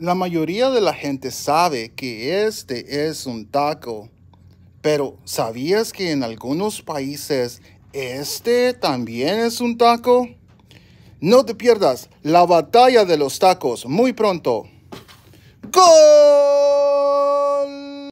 La mayoría de la gente sabe que este es un taco, pero ¿sabías que en algunos países este también es un taco? No te pierdas la batalla de los tacos muy pronto. ¡Gol!